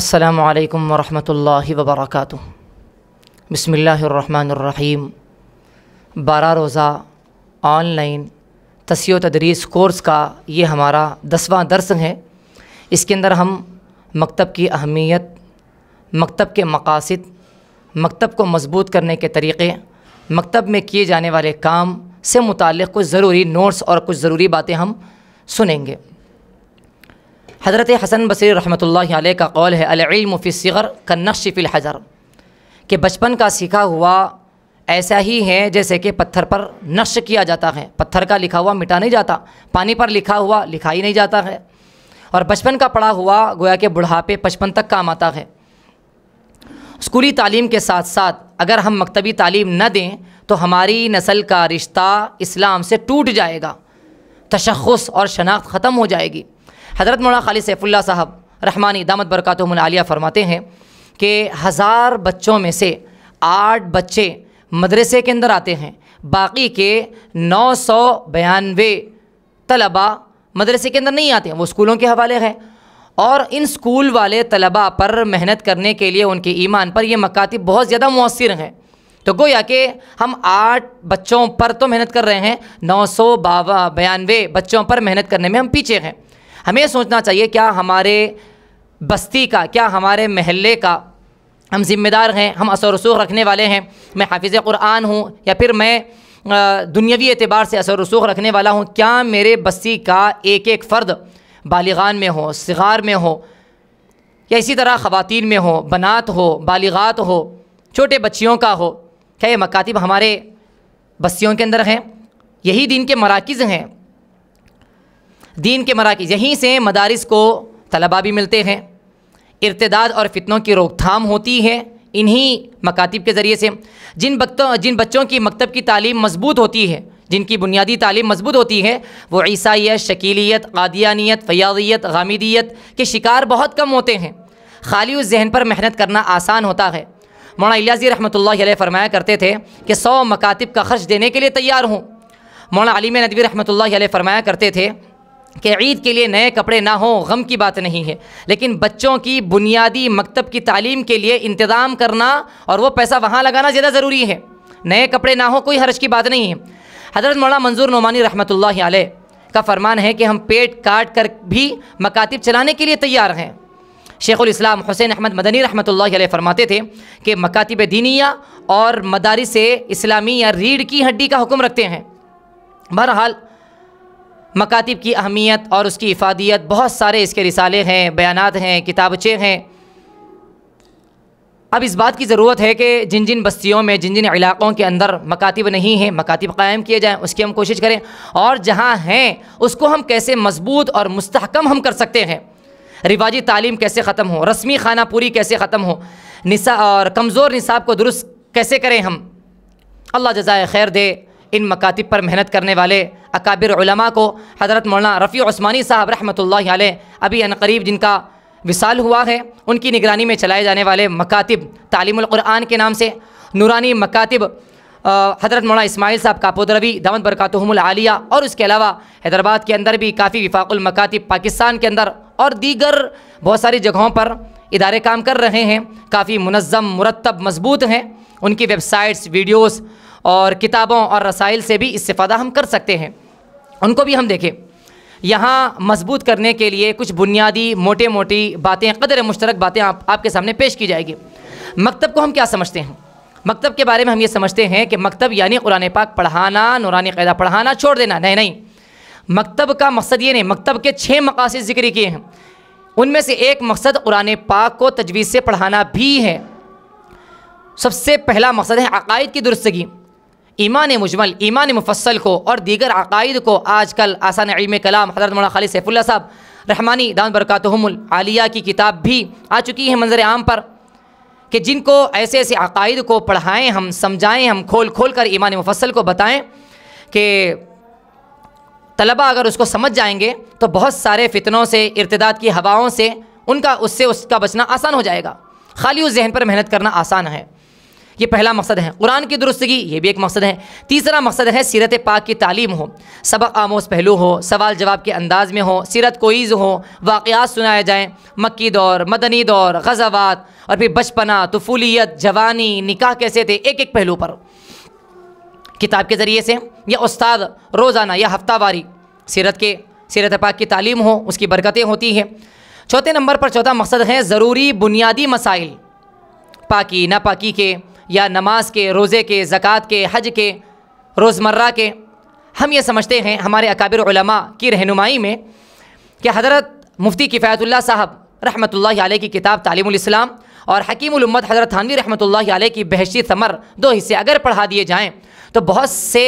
असलकम वरहमल वबरक बसमीम बारह रोज़ा ऑनलाइन तसी तदरीस कोर्स का ये हमारा दसवां दर्स है इसके अंदर हम मकतब की अहमियत मकतब के मकासद मकतब को मजबूत करने के तरीक़े मकतब में किए जाने वाले काम से मुतक़ कुछ ज़रूरी नोट्स और कुछ ज़रूरी बातें हम सुनेंगे हज़रत हसन बसी रहमत आल का कौल है अलमफ़िसर का नक्श फ़िलहज़र कि बचपन का सीखा हुआ ऐसा ही है जैसे कि पत्थर पर नक्श किया जाता है पत्थर का लिखा हुआ मिटा नहीं जाता पानी पर लिखा हुआ लिखा ही नहीं जाता है और बचपन का पढ़ा हुआ गोया के बुढ़ापे पचपन तक काम आता है स्कूली तालीम के साथ साथ अगर हम मकतबी तालीम न दें तो हमारी नस्ल का रिश्ता इस्लाम से टूट जाएगा तशखस और शनाख्त ख़त्म हो जाएगी हज़रत मौला खाली सैफुल्ला साहब रहमानी दामद बरकत आलिया फरमाते हैं कि हज़ार बच्चों में से आठ बच्चे मदरसे के अंदर आते हैं बाकी के नौ सौ बयानवे तलबा मदरसे के अंदर नहीं आते वो स्कूलों के हवाले हैं और इन स्कूल वाले तलबा पर मेहनत करने के लिए उनके ईमान पर ये मकातिब बहुत ज़्यादा मौसर हैं तो गोया कि हम आठ बच्चों पर तो मेहनत कर रहे हैं नौ सौ बयानवे बच्चों पर मेहनत करने में हम पीछे हैं हमें सोचना चाहिए क्या हमारे बस्ती का क्या हमारे महल्ले का हम ज़िम्मेदार हैं हम असर रसूख रखने वाले हैं मैं हाफिज़ क़ुरान हूँ या फिर मैं दुनियावी एतबार से असर रसूख रखने वाला हूँ क्या मेरे बस्ती का एक एक फ़र्द बालिगान में हो सिगार में हो या इसी तरह ख़वान में हो बनात हो बालिगात हो छोटे बच्चियों का हो क्या ये मकातब हमारे बस्तियों के अंदर हैं यही दिन के मराकज़ हैं दीन के मराकज़ यहीं से मदारस को तलबा भी मिलते हैं इरतदाद और फितनों की रोकथाम होती है इन्हीं मकातब के ज़रिए से जिन बच्चों जिन बच्चों की मकतब की तालीम मजबूत होती है जिनकी बुनियादी तालीम मजबूत होती है वो ईसाइत शकीलियत कादियानियत फ़यादियत गामिदियत के शिकार बहुत कम होते हैं खाली उस जहन पर मेहनत करना आसान होता है मौना इलाजी रहमत ला फरमाया करते थे कि सौ मकातब का खर्च देने के लिए तैयार हूँ मौना अलीम नदवी रहमत ला फरमाया करते थे कि ईद के लिए नए कपड़े ना हों गम की बात नहीं है लेकिन बच्चों की बुनियादी मकतब की तालीम के लिए इंतज़ाम करना और वो पैसा वहाँ लगाना ज़्यादा ज़रूरी है नए कपड़े ना हो कोई हर्ज की बात नहीं है हज़रत मौलाना मंजूर नुमानी रहमत आल का फरमान है कि हम पेट काट कर भी मकातब चलाने के लिए तैयार हैं शेख़ुलस्लाम हुसैन अहमद मदनी रहमत आल फरमाते थे कि मकातब दीनिया और मदारस इस्लामी या रीढ़ की हड्डी का हुक्म रखते हैं बहरहाल मकातब की अहमियत और उसकी इफादियत बहुत सारे इसके रिसाले हैं बयानात हैं किताबचे हैं अब इस बात की ज़रूरत है कि जिन जिन बस्तियों में जिन जिन इलाक़ों के अंदर मकातब नहीं हैं मकातब क़ायम किए जाएँ उसकी हम कोशिश करें और जहाँ हैं उसको हम कैसे मजबूत और मस्तकम हम कर सकते हैं रिवाजी तालीम कैसे ख़त्म हो रस्मी खाना पूरी कैसे ख़त्म हो निसा और कमज़ोर निसाब को दुरुस्त कैसे करें हम अल्लाह जजाय खैर दे इन मकातब पर मेहनत करने वाले अकाबिर को हज़रत मौलाना रफ़ी ओस्मानी साहब रहमत अभी अनकरीब जिनका विसाल हुआ है उनकी निगरानी में चलाए जाने वाले मकातब तालीमकुरान के नाम से नूरानी मकातब हज़रत मौलाना इस्माइल साहब कापोदरवी दामद आलिया और उसके अलावा हैदराबाद के अंदर भी काफ़ी विफाकुलमकातब पाकिस्तान के अंदर और दीगर बहुत सारी जगहों पर इदारे काम कर रहे हैं काफ़ी मनज़म मुरतब मजबूत हैं उनकी वेबसाइट्स वीडियोस और किताबों और रसाइल से भी इस्तः हम कर सकते हैं उनको भी हम देखें यहाँ मजबूत करने के लिए कुछ बुनियादी मोटे मोटी बातें कदर मुश्तरक बातें आप, आपके सामने पेश की जाएगी मकतब को हम क्या समझते हैं मकतब के बारे में हम ये समझते हैं कि मकतब यानी कुरान पाक पढ़ाना नुरान कैदा पढ़ाना छोड़ देना नहीं नहीं मकतब का मकसद ये नहीं मकतब के छः मकासद जिक्र किए हैं उनमें से एक मकसद कुरान पाक को तजवीज़ से पढ़ाना भी है सबसे पहला मकसद है अकायद की दुरुस्तगी ईमान मुजमल ईमान मुफसल को और दीगर अकायद को आज कल आसान इम कलाम हजरत मौला खाली सैफुल्ला साहब रहमानी दान बरकतहमुल आलिया की किताब भी आ चुकी है मंजर आम पर कि जिनको ऐसे ऐसे अकायद को पढ़ाएँ हम समझाएँ हम खोल खोल कर ईमान मुफसल को बताएँ कि तलबा अगर उसको समझ जाएंगे तो बहुत सारे फितनों से इर्तदाद की हवाओं से उनका उससे उसका बचना आसान हो जाएगा खाली उस जहन पर मेहनत करना आसान है ये पहला मकसद है कुरान की दुरुस्तगी ये भी एक मकसद है तीसरा मकसद है सीरत पाक की तालीम हो सबक आमोज पहलू हो सवाल जवाब के अंदाज़ में हो सीरत कोईज़ हो वाक़ात सुनाए जाएँ मक्की दौर मदनी दौर गज़ावात और फिर बचपना तफूलियत जवानी निकाह कैसे थे एक एक पहलू पर किताब के ज़रिए से या उस्ताद रोज़ाना या हफ्तावारी सीरत के सीरत पाक की तालीम हो उसकी बरकतें होती हैं चौथे नंबर पर चौथा मकसद है ज़रूरी बुनियादी मसाइल पाकी नापाकी के या नमाज के रोज़े के ज़क़़त के हज के रोज़मर्रा के हम ये समझते हैं हमारे अकाबिर की रहनुमाई में कि हज़रत मुफ्ती किफ़ायतुल्ला साहब रहमत ला की किताब तालीम और हकीमत हज़रत थानवी रहमत ला की बहशी समर दो हिस्से अगर पढ़ा दिए जाएँ तो बहुत से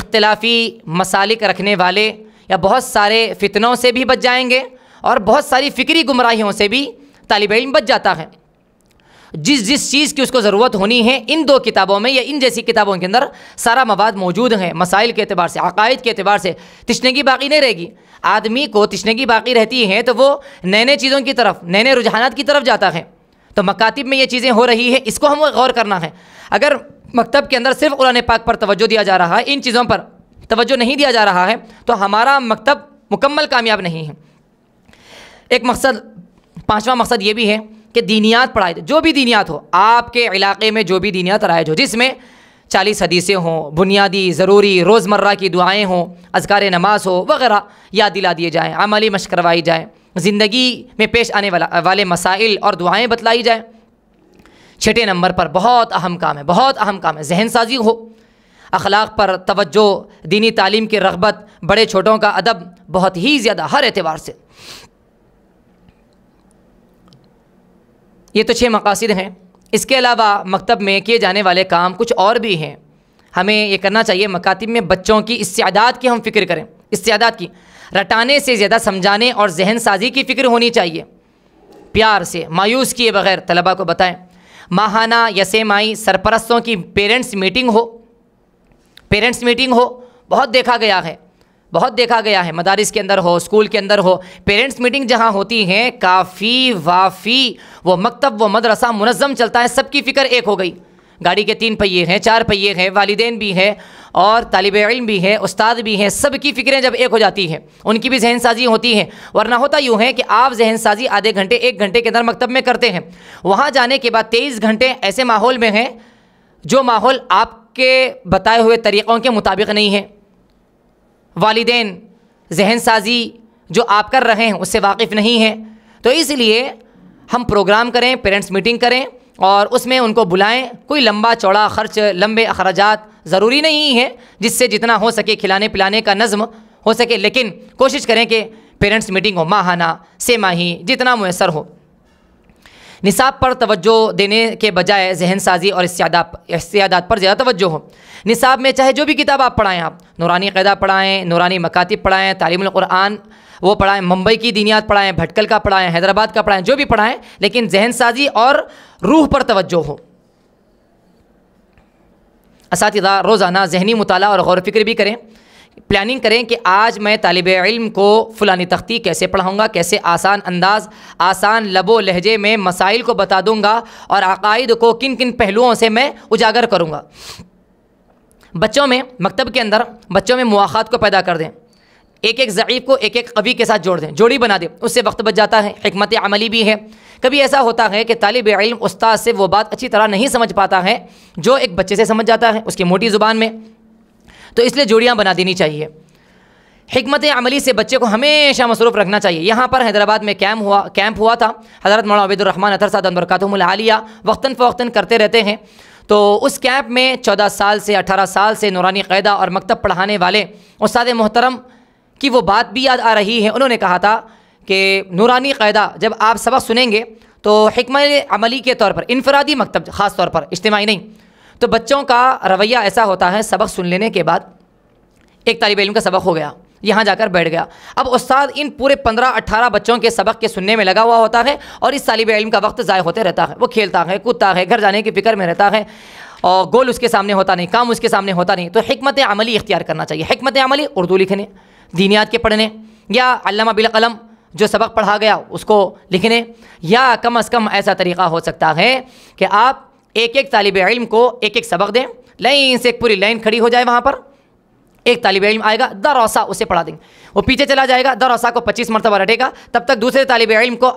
इख्लाफी मसालिक रखने वाले या बहुत सारे फितनों से भी बच जाएंगे और बहुत सारी फ़िक्री गुमराहियों से भी तालब इम बच जाता है जिस जिस चीज़ की उसको ज़रूरत होनी है इन दो किताबों में या इन जैसी किताबों के अंदर सारा मवाद मौजूद हैं मसाइल के अतबार से अकायद के अतबार से तशनगी बाकी नहीं रहेगी आदमी को तशनगी बाकी रहती है तो वो नए नए चीज़ों की तरफ नए नए रुझाना की तरफ जाता है तो मकातब में ये चीज़ें हो रही है इसको हमें गौर करना है अगर मकतब के अंदर सिर्फ उन्होंने पाक पर तोज्जो दिया जा रहा है इन चीज़ों पर तोज्जो नहीं दिया जा रहा है तो हमारा मकतब मुकम्मल कामयाब नहीं है एक मकसद पाँचवा मकसद ये भी है कि दीनियात पढ़ाए जो भी दीनियात हो आपके इलाके में जो भी दीनियात रायज हो जिसमें चालीस हदीसें हों बुनियादी ज़रूरी रोज़मर्रा की दुआएँ हों अजकार नमाज हो वगैरह याद दिला दिए जाएँ अमली मश करवाई जाएँ ज़िंदगी में पेश आने वाला वाले मसाइल और दुआएँ बतलाई जाएँ छठे नंबर पर बहुत अहम काम है बहुत अहम काम है जहन साजी हो अखलाक पर तवज्जो दीनी तालीम की रगबत बड़े छोटों का अदब बहुत ही ज़्यादा हर एतवार से ये तो छः मकासद हैं इसके अलावा मकतब में किए जाने वाले काम कुछ और भी हैं हमें ये करना चाहिए मकातब में बच्चों की इस्तेदाद की हम फिक्र करें इस्तेदाद की रटाने से ज़्यादा समझाने और जहन साजी की फ़िक्र होनी चाहिए प्यार से मायूस किए बगैर तलबा को बताएं माहाना यसे माई सरपरस्तों की पेरेंट्स मीटिंग हो पेरेंट्स मीटिंग हो बहुत देखा गया है बहुत देखा गया है मदारस के अंदर हो स्कूल के अंदर हो पेरेंट्स मीटिंग जहाँ होती हैं काफ़ी वाफ़ी वो मकतब व मदरसा मुनज़म चलता है सबकी फ़िक्र एक हो गई गाड़ी के तीन पहिए हैं चार पहिए हैं वालदेन भी हैं और तालब इम भी हैं उस्ताद भी हैं सब की फ़िक्रें जब एक हो जाती हैं उनकी भी जहन साजी होती हैं वरना होता यूँ है कि आप जहन साजी आधे घंटे एक घंटे के अंदर मकतब में करते हैं वहाँ जाने के बाद तेईस घंटे ऐसे माहौल में हैं जो माहौल आपके बताए हुए तरीक़ों के मुताबिक नहीं है वालदेन जहन साजी जो आप कर रहे हैं उससे वाकिफ़ नहीं हैं तो इसलिए हम प्रोग्राम करें पेरेंट्स मीटिंग करें और उसमें उनको बुलाएं कोई लंबा चौड़ा खर्च लंबे अखराज ज़रूरी नहीं है जिससे जितना हो सके खिलाने पिलाने का नज़म हो सके लेकिन कोशिश करें कि पेरेंट्स मीटिंग हो माहाना से माही जितना मैसर हो निसाब पर तवज्जो देने के बजाय जहन साजी और इस्यादात पर ज़्यादा तवज्जो हो निसाब में चाहे जो भी किताब आप पढ़ाएँ आप नौरानी कैदा पढ़ाएँ नौरानी मकातब पढ़ाएँ तालीमकुरान वो पढ़ाएँ मुंबई की दीनियात पढ़ाएँ भटकल का पढ़ाएँ हैदराबाद का पढ़ाएँ जो भी पढ़ाएँ लेकिन जहन साजी और रूह पर तवज्जो हो इस रोज़ाना जहनी मुताला और गौर फिक्र भी करें प्लानिंग करें कि आज मैं तालब इल्म को फ़लानी तख्ती कैसे पढ़ाऊँगा कैसे आसान अंदाज आसान लबो लहजे में मसाइल को बता दूँगा और अकायद को किन किन पहलुओं से मैं उजागर करूँगा बच्चों में मकतब के अंदर बच्चों में मुआत को पैदा कर दें एक एक ज़ीफ़ को एक एक कवि के साथ जोड़ दें जोड़ी बना दें उससे वक्त बच जाता है हमत अमली भी है कभी ऐसा होता है कि तालब इल्म उस्ताद से वो बात अच्छी तरह नहीं समझ पाता है जो एक बच्चे से समझ जाता है उसकी मोटी ज़ुबान में तो इसलिए जोड़ियाँ बना देनी चाहिए हमत अमली से बच्चे को हमेशा मसरूफ़ रखना चाहिए यहाँ पर हैदराबाद में कैम्प हुआ कैंप हुआ था हज़रत मौला अबीदुलरहमान अतर सादन बरकतमलिया वक्ता फ़वक्ता करते रहते हैं तो उस कैंप में चौदह साल से अठारह साल से नौरानी कैदा और मकतब पढ़ाने वाले उसद मोहतरम की वो बात भी याद आ रही है उन्होंने कहा था कि नूरानी कैदा जब आप सबक सुनेंगे तो हमत अमली के तौर पर इनफरादी मकतब ख़ास तौर पर इज्तमाही नहीं तो बच्चों का रवैया ऐसा होता है सबक सुन लेने के बाद एक तालब इलम का सबक हो गया यहाँ जाकर बैठ गया अब उस्ताद इन पूरे पंद्रह अट्ठारह बच्चों के सबक के सुनने में लगा हुआ होता है और इस तालब इलम का वक्त ज़ाय होते रहता है वो खेलता है कूदता है घर जाने की फ़िक्र में रहता है और गोल उसके सामने होता नहीं काम उसके सामने होता नहीं तो हमत अमली इख्तियार करना चाहिए हमत अमली उर्दू लिखने दीनियात के पढ़ने या अल्लामा बिल कलम जो सबक पढ़ा गया उसको लिखने या कम अज़ कम ऐसा तरीक़ा हो सकता है कि आप एक एक तालब इल्म को एक एक सबक दें लाइन से एक पूरी लाइन खड़ी हो जाए वहाँ पर एक तालब इल्म आएगा ओसा उसे पढ़ा देंगे वो पीछे चला जाएगा दर ओसा को पच्चीस मरतबा रटेगा तब तक दूसरे तालब इल्म को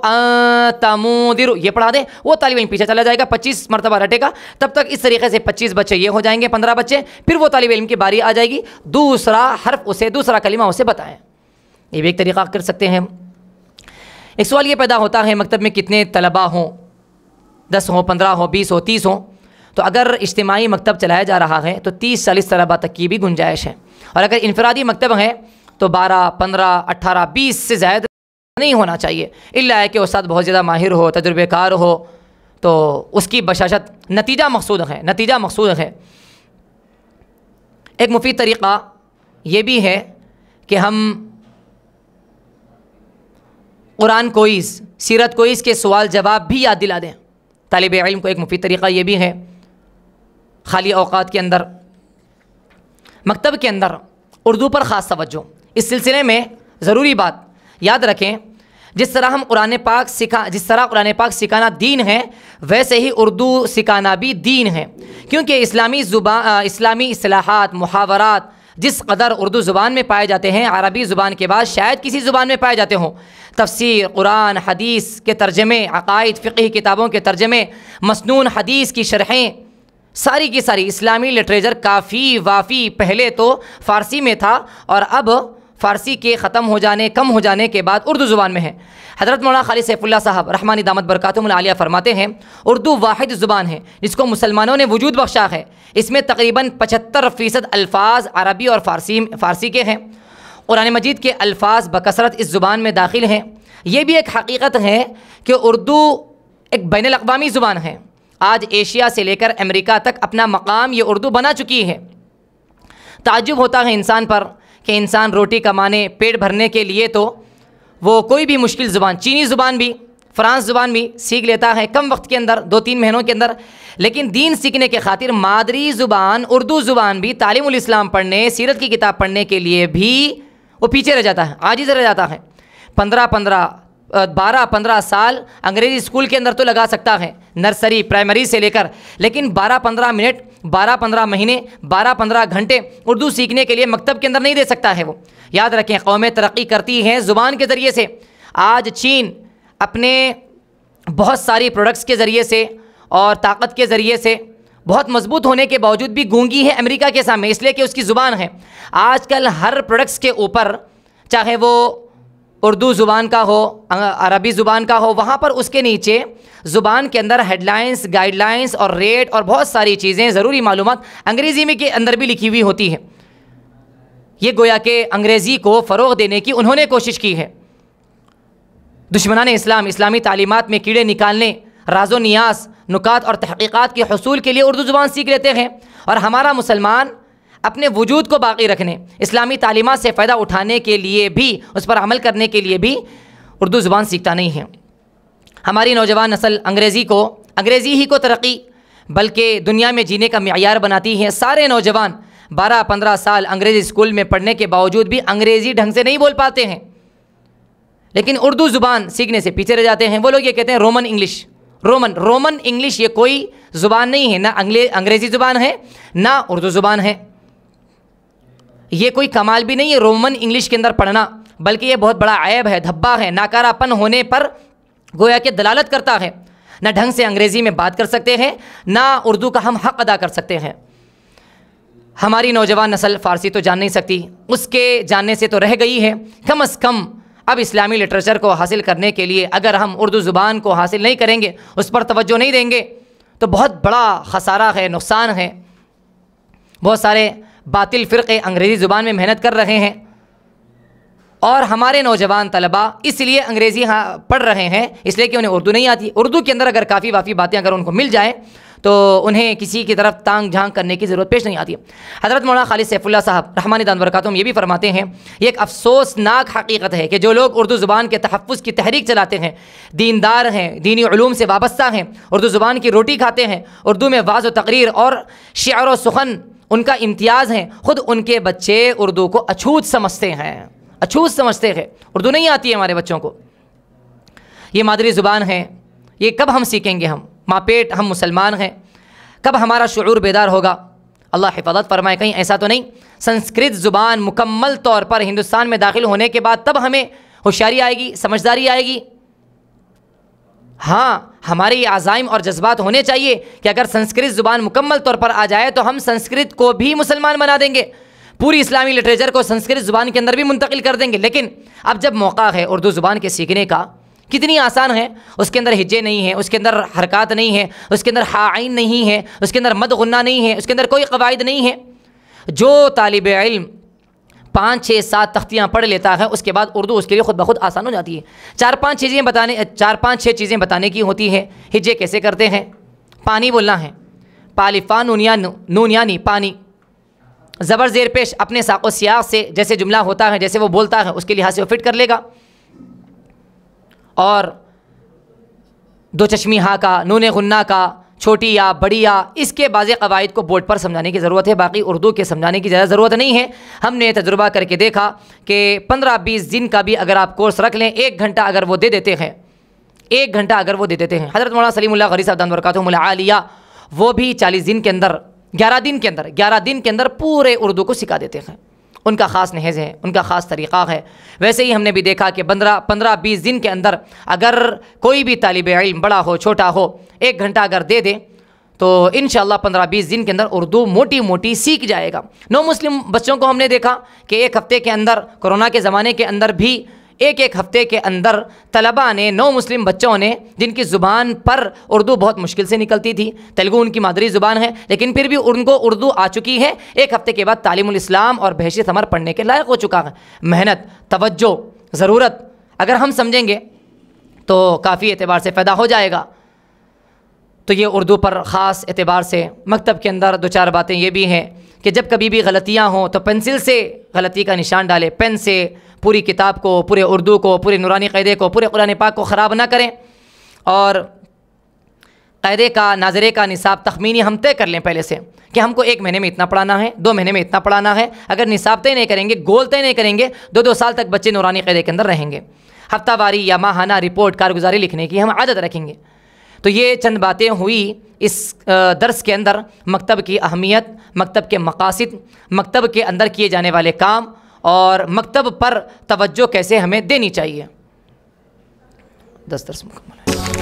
तमोदिर ये पढ़ा दें वो तालब इल्म पीछे चला जाएगा पच्चीस मरतबा रटेगा तब तक इस तरीके से पच्चीस बच्चे ये हो जाएंगे पंद्रह बच्चे फिर वो तालब इम की बारी आ जाएगी दूसरा हर्फ उसे दूसरा कलिमा उसे बताएँ ये भी एक तरीका कर सकते हैं एक सवाल ये पैदा होता है मकतब में कितने तलबा हों दस हों पंद्रह हों बीस हो तीस हों तो अगर इज्तमाही मकतब चलाया जा रहा है तो तीस चालीस तलबा तक की भी गुंजाइश है और अगर इनफरादी मकतब हैं तो बारह पंद्रह अट्ठारह बीस से ज़्यादा नहीं होना चाहिए इला है कि उस बहुत ज़्यादा माहिर हो तजुर्बेकार हो तो उसकी बशाशत नतीजा मकसूद है नतीजा मकसूद है एक मुफीद तरीक़ा ये भी है कि हम कुरान कोईज़ सीरत कोईज़ के सवाल जवाब भी याद दिला दें तलब इलम को एक मुफीद तरीक़ा ये भी है खाली अवकात के अंदर मकतब के अंदर उर्दू पर ख़ास तवज्जो इस सिलसिले में ज़रूरी बात याद रखें जिस तरह हम कुरान पाक सिखा जिस तरह कुरान पाक सिखाना दीन है वैसे ही उर्दू सिखाना भी दीन है क्योंकि इस्लामी ज़ुबा इस्लामी असलाहत मुहावरात जिस कदर उर्दू ज़ुबान में पाए जाते हैं अरबी ज़ुबान के बाद शायद किसी ज़ुबान में पाए जाते हों तफसीर कुरान हदीस के तर्जमे अकायद फ़िकी किताबों के तर्जमे मसनून हदीस की शरहें सारी की सारी इस्लामी लिटरेचर काफ़ी वाफ़ी पहले तो फ़ारसी में था और अब फ़ारसी के ख़त्म हो जाने कम हो जाने के बाद उर्दू ज़ुबान में है हज़रत मौलाना खाली सैफुल्ला साहब रहमान दामत बरक़ातमिया फ़रमाते हैं उर्दू वाहिद ज़ुबान है जिसको मुसलमानों ने वजूद बख्शा है इसमें तकरीबन पचहत्तर फ़ीसद अल्फाज अरबी और फ़ारसी फ़ारसी के हैं कुरान मजीद के अल्फाज बकसरत इस ज़ुबान में दाखिल हैं ये भी एक हकीकत है कि उर्दू एक बैन अवी ज़ुबान है आज एशिया से लेकर अमेरिका तक अपना मकाम ये उर्दू बना चुकी है ताजुब होता है इंसान पर कि इंसान रोटी कमाने पेट भरने के लिए तो वो कोई भी मुश्किल ज़ुबान चीनी ज़ुबान भी फ्रांस ज़ुबान भी सीख लेता है कम वक्त के अंदर दो तीन महीनों के अंदर लेकिन दीन सीखने के खातिर मादरी ज़ुबान उर्दू ज़ुबान भी तालीम पढ़ने सीरत की किताब पढ़ने के लिए भी वो पीछे रह जाता है आजिज़ रह जाता है पंद्रह पंद्रह बारह पंद्रह साल अंग्रेजी स्कूल के अंदर तो लगा सकता है नर्सरी प्राइमरी से लेकर लेकिन बारह पंद्रह मिनट बारह पंद्रह महीने बारह पंद्रह घंटे उर्दू सीखने के लिए मकतब के अंदर नहीं दे सकता है वो याद रखें कौमें तरक्की करती हैं ज़ुबान के ज़रिए से आज चीन अपने बहुत सारी प्रोडक्ट्स के ज़रिए से और ताकत के ज़रिए से बहुत मजबूत होने के बावजूद भी गूंगी है अमेरिका के सामने इसलिए कि उसकी ज़ुबान है आजकल हर प्रोडक्ट्स के ऊपर चाहे वो उर्दू ज़ुबान का हो अरबी ज़ुबान का हो वहाँ पर उसके नीचे ज़ुबान के अंदर हेडलाइंस गाइडलाइंस और रेट और बहुत सारी चीज़ें ज़रूरी मालूम अंग्रेज़ी में के अंदर भी लिखी हुई होती हैं ये गोया के अंग्रेज़ी को फ़रोग देने की उन्होंने कोशिश की है दुश्मनान इस्लाम इस्लामी तालीमत में कीड़े निकालने राजो नियास नुकात और तहकीक़ात के हसूल के लिए उर्दू ज़ुबान सीख लेते हैं और हमारा मुसलमान अपने वजूद को बाकी रखने इस्लामी तालीमत से फ़ायदा उठाने के लिए भी उस पर अमल करने के लिए भी उर्दू ज़ुबान सीखता नहीं है हमारी नौजवान नसल अंग्रेज़ी को अंग्रेज़ी ही को तरक्की बल्कि दुनिया में जीने का मैार बनाती है सारे नौजवान बारह पंद्रह साल अंग्रेज़ी स्कूल में पढ़ने के बावजूद भी अंग्रेज़ी ढंग से नहीं बोल पाते हैं लेकिन उर्दू ज़ुबान सीखने से पीछे रह जाते हैं वो लोग ये कहते हैं Roman English Roman Roman English ये कोई ज़ुबान नहीं है ना अंग्रेज़ी ज़ुबान है ना उर्दू ज़ुबान है ये कोई कमाल भी नहीं है रोमन इंग्लिश के अंदर पढ़ना बल्कि ये बहुत बड़ा ऐब है धब्बा है नाकारापन होने पर गोया के दलालत करता है ना ढंग से अंग्रेज़ी में बात कर सकते हैं ना उर्दू का हम हक अदा कर सकते हैं हमारी नौजवान नस्ल फ़ारसी तो जान नहीं सकती उसके जानने से तो रह गई है कम अज़ कम अब इस्लामी लिटरेचर को हासिल करने के लिए अगर हम उर्दू ज़ुबान को हासिल नहीं करेंगे उस पर तवज्जो नहीं देंगे तो बहुत बड़ा खसारा है नुकसान है बहुत सारे बातिल फ़िरक़े अंग्रेज़ी ज़ुबान में मेहनत कर रहे हैं और हमारे नौजवान तलबा इसलिए अंग्रेज़ी हाँ पढ़ रहे हैं इसलिए कि उन्हें उर्दू नहीं आती उर्दू के अंदर अगर काफ़ी वाफ़ी बातें अगर उनको मिल जाएँ तो उन्हें किसी की तरफ तांग झांग करने की ज़रूरत पेश नहीं आती हज़रत मौलाना खालिद सैफुल्ला साहब रहमान दान ये भी फरमाते हैं ये एक अफसोसनाक हकीकत है कि जो लोग उर्दू ज़ुबान के तहफ़ की तहरीक चलाते हैं दीनदार हैं दीनी ूम से वाबस्ता हैं उर्दू ज़ुबान की रोटी खाते हैं उर्दू में वाज व तकरीर और शार व सुखन उनका इम्तियाज़ हैं ख़ुद उनके बच्चे उर्दू को अछूत समझते हैं अछूत समझते हैं उर्दू नहीं आती है हमारे बच्चों को ये मादरी ज़ुबान है ये कब हम सीखेंगे हम मापेट हम मुसलमान हैं कब हमारा शुरू बेदार होगा अल्लाह हिफाजत फरमाए कहीं ऐसा तो नहीं संस्कृत ज़ुबान मुकम्मल तौर पर हिंदुस्तान में दाखिल होने के बाद तब हमें होशियारी आएगी समझदारी आएगी हाँ हमारे ये आज़ाइम और जज्बात होने चाहिए कि अगर संस्कृत ज़ुबान मुकम्मल तौर पर आ जाए तो हम संस्कृत को भी मुसलमान बना देंगे पूरी इस्लामी लिटरेचर को संस्कृत ज़ुबान के अंदर भी मुंतकिल कर देंगे लेकिन अब जब मौका है उर्दू ज़ुबान के सीखने का कितनी आसान है उसके अंदर हिज्जे नहीं हैं उसके अंदर हरकत नहीं है उसके अंदर हाइन नहीं है उसके अंदर मद नहीं है उसके अंदर कोई कवायद नहीं है जो तालब इल्म पाँच छः सात तख्तियाँ पढ़ लेता है उसके बाद उर्दू उसके लिए खुद ब खुद आसान हो जाती है चार पाँच चीज़ें बताने चार पाँच छः चीज़ें बताने की होती हैं हिजे कैसे करते हैं पानी बोलना है पालिफा नूनिया नून यानी पानी ज़बर जेर पेश अपने साको सियाह से जैसे जुमला होता है जैसे वो बोलता है उसके लिहाज से वो फिट कर लेगा और दो चश्मी हा का नून गन्ना का छोटी या बड़ी या इसके बाज़ कवायद को बोर्ड पर समझाने की ज़रूरत है बाकी उर्दू के समझाने की ज़्यादा ज़रूरत नहीं है हमने तजुर्बा करके देखा कि पंद्रह बीस दिन का भी अगर आप कोर्स रख लें एक घंटा अगर वो दे देते हैं एक घंटा अगर वो दे देते हैं हज़रत मौलाना सलीम गरी साहब वरकत आलिया वो भी चालीस दिन के अंदर ग्यारह दिन के अंदर ग्यारह दिन के अंदर पूरे उर्दू को सिखा देते हैं उनका ख़ास नहज है उनका ख़ास तरीक़ा है वैसे ही हमने भी देखा कि पंद्रह पंद्रह बीस दिन के अंदर अगर कोई भी तालब इम बड़ा हो छोटा हो एक घंटा अगर दे दें तो इन पंद्रह बीस दिन के अंदर उर्दू मोटी मोटी सीख जाएगा नौ मुस्लिम बच्चों को हमने देखा कि एक हफ़्ते के अंदर कोरोना के ज़माने के अंदर भी एक एक हफ्ते के अंदर तलबा ने नौ मुस्लिम बच्चों ने जिनकी ज़ुबान पर उर्दू बहुत मुश्किल से निकलती थी तेलुगू उनकी मादरी ज़ुबान है लेकिन फिर भी उनको उर्दू आ चुकी है एक हफ्ते के बाद तालीम और बहशी समर पढ़ने के लायक हो चुका है मेहनत तोज्जो ज़रूरत अगर हम समझेंगे तो काफ़ी एतबार से फ़ायदा हो जाएगा तो ये उर्दू पर ख़ास एतबार से मकतब के अंदर दो चार बातें ये भी हैं कि जब कभी भी गलतियाँ हों तो पेंसिल से गलती का निशान डालें पेन से पूरी किताब को पूरे उर्दू को पूरे नूरानी कैदे को पूरे कुरान पाक को ख़राब ना करें और कैदे का नाजरे का निसाब तखमीनी हम तय कर लें पहले से कि हमको एक महीने में इतना पढ़ाना है दो महीने में इतना पढ़ाना है अगर निसाब तय नहीं करेंगे गोल तय नहीं करेंगे दो दो साल तक बच्चे नौरानी कैदे के अंदर रहेंगे हफ्तावारी या माहाना रिपोर्ट कारगुजारी लिखने की हम आदत रखेंगे तो ये चंद बातें हुई इस दर्स के अंदर मकतब की अहमियत मकतब के मकासद मकतब के अंदर किए जाने वाले काम और मकतब पर तवज्जो कैसे हमें देनी चाहिए दस दस मुकम्मल